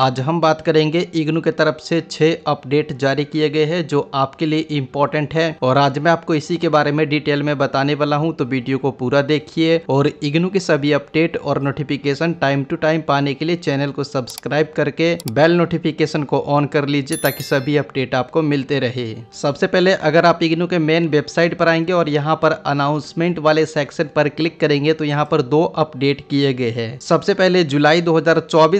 आज हम बात करेंगे इग्नू के तरफ से छः अपडेट जारी किए गए हैं जो आपके लिए इम्पोर्टेंट है और आज मैं आपको इसी के बारे में डिटेल में बताने वाला हूं तो वीडियो को पूरा देखिए और इग्नू के सभी अपडेट और नोटिफिकेशन टाइम टू टाइम पाने के लिए चैनल को सब्सक्राइब करके बेल नोटिफिकेशन को ऑन कर लीजिए ताकि सभी अपडेट आपको मिलते रहे सबसे पहले अगर आप इग्नू के मेन वेबसाइट पर आएंगे और यहाँ पर अनाउंसमेंट वाले सेक्शन पर क्लिक करेंगे तो यहाँ पर दो अपडेट किए गए हैं सबसे पहले जुलाई दो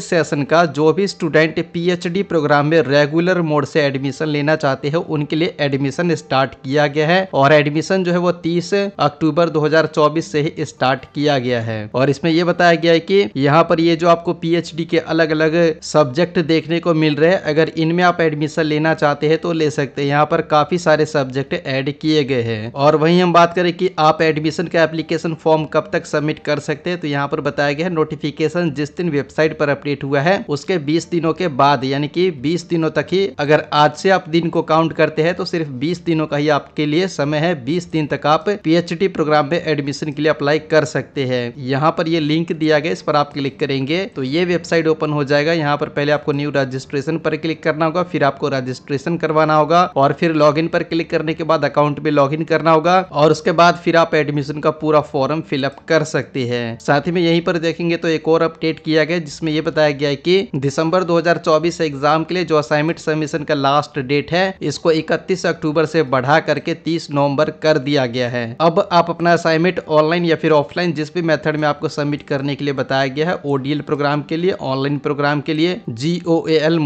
सेशन का जो भी भी स्टूडेंट पीएचडी प्रोग्राम में रेगुलर मोड से एडमिशन लेना चाहते हैं उनके लिए एडमिशन स्टार्ट किया गया है और एडमिशन जो है वो 30 अक्टूबर 2024 से ही स्टार्ट किया गया है और इसमें ये बताया गया है कि यहाँ पर ये जो आपको पीएचडी के अलग अलग सब्जेक्ट देखने को मिल रहे हैं अगर इनमें आप एडमिशन लेना चाहते हैं तो ले सकते हैं यहाँ पर काफी सारे सब्जेक्ट एड किए गए हैं और वही हम बात करें कि आप एडमिशन का एप्लीकेशन फॉर्म कब तक सबमिट कर सकते हैं तो यहाँ पर बताया गया है नोटिफिकेशन जिस दिन वेबसाइट पर अपडेट हुआ है उसके 20 दिनों के बाद यानी कि 20 दिनों तक ही अगर आज से आप दिन को काउंट करते हैं तो सिर्फ 20 दिनों का ही आपके लिए समय है 20 दिन तक आप पीएचडी प्रोग्राम में एडमिशन के लिए अप्लाई कर सकते हैं यहाँ पर ये लिंक दिया गया इस पर आप क्लिक करेंगे तो ये वेबसाइट ओपन हो जाएगा यहाँ पर पहले आपको न्यू रजिस्ट्रेशन पर क्लिक करना होगा फिर आपको रजिस्ट्रेशन करवाना होगा और फिर लॉग पर क्लिक करने के बाद अकाउंट में लॉग करना होगा और उसके बाद फिर आप एडमिशन का पूरा फॉर्म फिलअप कर सकते हैं साथ ही में यहीं पर देखेंगे तो एक और अपडेट किया गया जिसमें यह बताया गया है कि दिसंबर दिसंबर 2024 एग्जाम के लिए जो असाइनमेंट सबमिशन का लास्ट डेट है इसको इकतीस अक्टूबर से बढ़ा करके तीस नवंबर कर दिया गया है अब आप अपना असाइनमेंट ऑनलाइन या फिर ऑफलाइन जिस भी मेथड में आपको सबमिट करने के लिए बताया गया है ओडीएल प्रोग्राम के लिए ऑनलाइन प्रोग्राम के लिए जी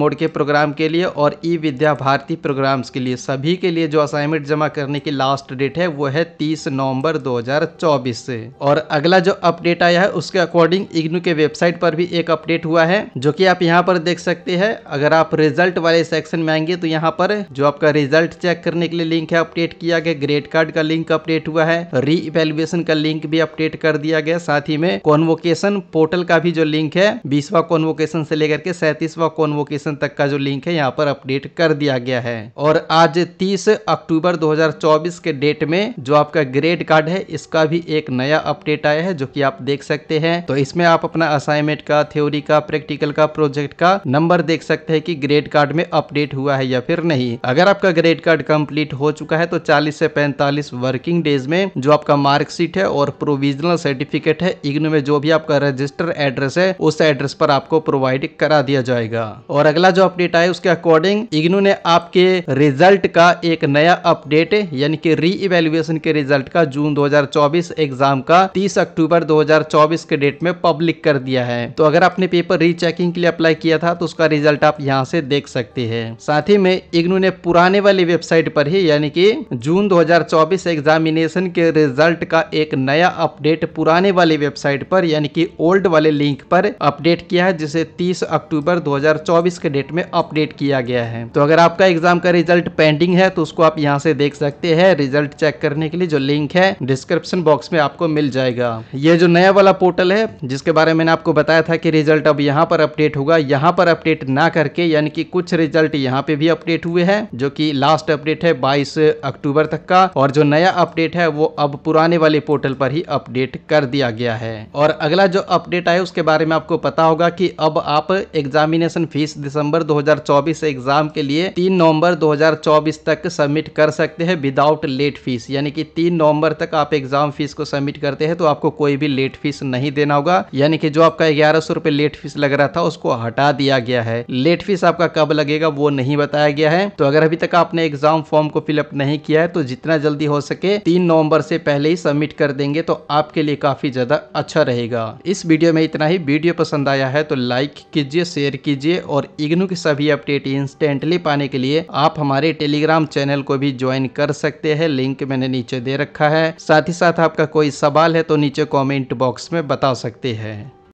मोड के प्रोग्राम के लिए और ई विद्या भारती प्रोग्राम के लिए सभी के लिए जो असाइनमेंट जमा करने की लास्ट डेट है वो है तीस नवम्बर दो से और अगला जो अपडेट आया है उसके अकॉर्डिंग इग्नू के वेबसाइट पर भी एक अपडेट हुआ है जो की आप यहाँ पर देख सकते हैं अगर आप रिजल्ट वाले सेक्शन में आएंगे तो यहाँ पर जो आपका रिजल्ट चेक करने के लिए लिंक है अपडेट किया गया ग्रेड कार्ड का लिंक अपडेट हुआ है री इवेल्युएशन का लिंक भी अपडेट कर दिया गया साथ ही में कॉन्वोकेशन पोर्टल का भी जो लिंक है बीसवा कॉन्वोकेशन से लेकर के सैतीसवा कॉन्वोकेशन तक का जो लिंक है यहाँ पर अपडेट कर दिया गया है और आज तीस अक्टूबर दो के डेट में जो आपका ग्रेड कार्ड है इसका भी एक नया अपडेट आया है जो की आप देख सकते हैं तो इसमें आप अपना असाइनमेंट का थ्योरी का प्रैक्टिकल का प्रोजेक्ट का नंबर देख सकते हैं कि ग्रेड कार्ड में अपडेट हुआ है या फिर नहीं अगर आपका ग्रेड कार्ड कंप्लीट हो चुका है तो 40 से 45 वर्किंग डेज में जो आपका मार्कशीट है और प्रोविजनल सर्टिफिकेट है इग्नू में जो भी आपका रजिस्टर एड्रेस है उस एड्रेस पर आपको प्रोवाइड करा दिया जाएगा और अगला जो अपडेट आया उसके अकॉर्डिंग इग्नू ने आपके रिजल्ट का एक नया अपडेट यानी कि री इवेल्युएशन के रिजल्ट का जून 2024 एग्जाम का 30 अक्टूबर 2024 के डेट में पब्लिक कर दिया है तो अगर आपने पेपर रीचेकिंग के लिए अप्लाई किया था तो उसका रिजल्ट आप यहाँ से देख सकते हैं साथ ही में इग्नू ने पुराने वाली वेबसाइट पर ही यानी कि जून 2024 एग्जामिनेशन के रिजल्ट का एक नया अपडेट पुराने वाली वेबसाइट पर यानी कि ओल्ड वाले लिंक पर अपडेट किया है जिसे 30 अक्टूबर 2024 के डेट में अपडेट किया गया है तो अगर आपका एग्जाम का रिजल्ट पेंडिंग है तो उसको आप यहाँ से देख सकते हैं रिजल्ट चेक करने के लिए जो लिंक है डिस्क्रिप्शन बॉक्स में आपको मिल जाएगा ये जो नया वाला पोर्टल है जिसके बारे में आपको बताया था की रिजल्ट अब यहाँ पर अपडेट होगा यहाँ पर अपडेट ना करके यानी कि कुछ रिजल्ट यहाँ पे भी अपडेट हुए हैं जो कि लास्ट अपडेट है 22 अक्टूबर तक का और जो नया अपडेट है वो अब पुराने वाले पोर्टल पर ही अपडेट कर दिया गया है और अगला जो अपडेट आया उसके बारे में आपको पता होगा की अब आप एग्जामिनेशन फीस दिसंबर दो एग्जाम के लिए तीन नवम्बर दो तक सबमिट कर सकते हैं विदाउट लेट फीस यानी कि तीन नवंबर तक आप एग्जाम फीस को सबमिट करते हैं तो आपको कोई भी लेट फीस नहीं देना होगा यानी कि जो आपका ग्यारह सौ रुपए लेट फीस लग रहा था उसको हट हटा दिया गया है लेट फीस आपका कब लगेगा वो नहीं बताया गया है तो अगर अभी तक आपने एग्जाम फॉर्म को फिलअप नहीं किया है तो जितना जल्दी हो सके तीन नवम्बर से पहले ही सबमिट कर देंगे तो आपके लिए काफी ज्यादा अच्छा रहेगा इस वीडियो में इतना ही वीडियो पसंद आया है तो लाइक कीजिए शेयर कीजिए और इग्नू की सभी अपडेट इंस्टेंटली पाने के लिए आप हमारे टेलीग्राम चैनल को भी ज्वाइन कर सकते हैं लिंक मैंने नीचे दे रखा है साथ ही साथ आपका कोई सवाल है तो नीचे कॉमेंट बॉक्स में बता सकते हैं